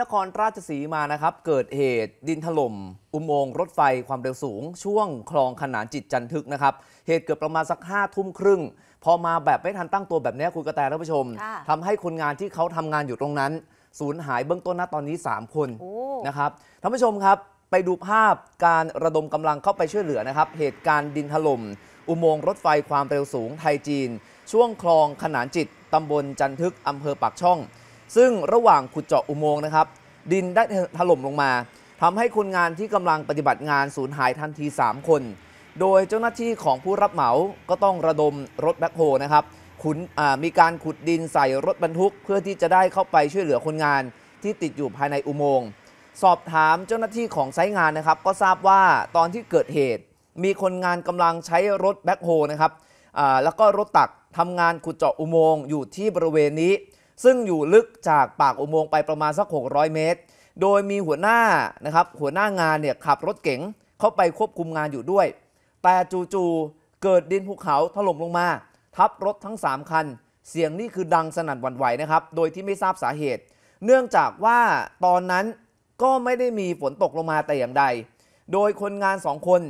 นครราชสีมานะครับ เกิดเหตุดินถล่มอุโมงค์รถไฟความเร็วสูงช่วงคลองขนานจิตจันทึกนะครับ เหตุเกิดประมาณสักห้าทุ่มครึ่ง พอมาแบบไม่ทันตั้งตัวแบบนี้คุณกระแตท่านผู้ชม ทำให้คนงานที่เขาทำงานอยู่ตรงนั้นสูญหายเบื้องต้นณตอนนี้ 3 คนนะครับท่านผู้ชมครับ ไปดูภาพการระดมกำลังเข้าไปช่วยเหลือนะครับเหตุการณ์ดินถล่มอุโมงค์รถไฟความเร็วสูงไทยจีน ช่วงคลองขนานจิต ตำบลจันทึกอำเภอปากช่องซึ่งระหว่างขุดเจาะอุโมงค์นะครับดินได้ถล่มลงมา ทำให้คนงานที่กำลังปฏิบัติงานสูญหายทันที 3 คน โดยเจ้าหน้าที่ของผู้รับเหมาก็ต้องระดมรถแบ็คโฮนะครับขุนมีการขุดดินใส่รถบรรทุก เพื่อที่จะได้เข้าไปช่วยเหลือคนงานที่ติดอยู่ภายในอุโมงค์สอบถามเจ้าหน้าที่ของไซต์งานนะครับ ก็ทราบว่าตอนที่เกิดเหตุมีคนงานกำลังใช้รถแบ็คโฮนะครับแล้วก็รถตักทำงานขุดเจาะอุโมงค์อยู่ที่บริเวณนี้ซึ่งอยู่ลึกจากปากอุโมงค์ไปประมาณสัก600 เมตร โดยมีหัวหน้านะครับหัวหน้างานเนี่ยขับรถเก๋ง เข้าไปควบคุมงานอยู่ด้วย แต่จู่ๆเกิดดินภูเขาถล่มลงมาทับรถทั้ง 3 คัน เสียงนี่คือดังสนั่นหวั่นไหวนะครับ โดยที่ไม่ทราบสาเหตุ เนื่องจากว่าตอนนั้นก็ไม่ได้มีฝนตกลงมาแต่อย่างใด โดยคนงาน 2 คน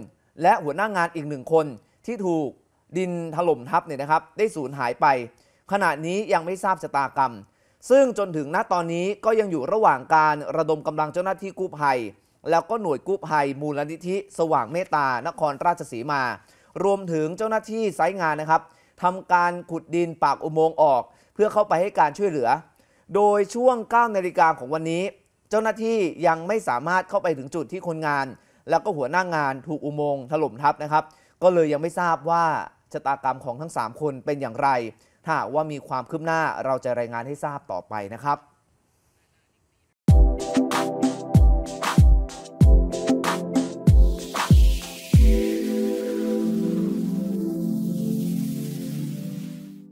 และหัวหน้างานอีกหนึ่งคนที่ถูกดินถล่มทับเนี่ยนะครับ ได้สูญหายไปขณะนี้ยังไม่ทราบชะตากรรม ซึ่งจนถึงณตอนนี้ก็ยังอยู่ระหว่างการระดมกำลังเจ้าหน้าที่กู้ภัย แล้วก็หน่วยกู้ภัย มูลนิธิสว่างเมตตา นครราชสีมา รวมถึงเจ้าหน้าที่ไซงานนะครับทำการขุดดินปากอุโมงค์ออก เพื่อเข้าไปให้การช่วยเหลือ โดยช่วง9นาฬิกาของวันนี้ เจ้าหน้าที่ยังไม่สามารถเข้าไปถึงจุดที่คนงาน แล้วก็หัวหน้างงานถูกอุโมงค์ถล่มทับนะครับ ก็เลยยังไม่ทราบว่าชะตากรรมของทั้ง3คนเป็นอย่างไรถ้าว่ามีความคืบหน้าเราจะรายงานให้ทราบต่อไปนะครับ